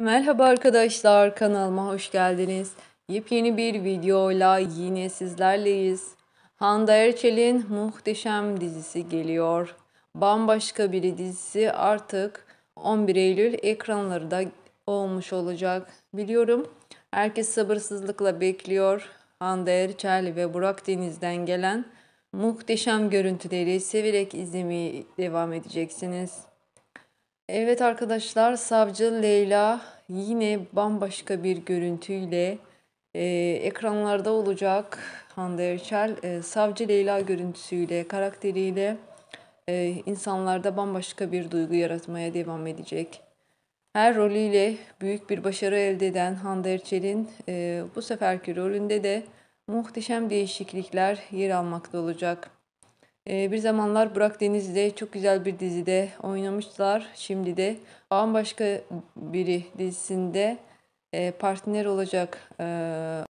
Merhaba arkadaşlar kanalıma hoş geldiniz. Yepyeni bir videoyla yine sizlerleyiz. Hande Erçel'in muhteşem dizisi geliyor. Bambaşka bir dizisi artık 11 Eylül ekranları da olmuş olacak. Biliyorum herkes sabırsızlıkla bekliyor. Hande Erçel ve Burak Deniz'den gelen muhteşem görüntüleri severek izlemeye devam edeceksiniz. Evet arkadaşlar savcı Leyla yine bambaşka bir görüntüyle e, ekranlarda olacak Hande Erçel. E, savcı Leyla görüntüsüyle karakteriyle e, insanlarda bambaşka bir duygu yaratmaya devam edecek. Her rolüyle büyük bir başarı elde eden Hande Erçel'in e, bu seferki rolünde de muhteşem değişiklikler yer almakta olacak. Ee, bir zamanlar Burak Deniz'de çok güzel bir dizide oynamışlar. Şimdi de bambaşka biri dizisinde e, partner olacak e,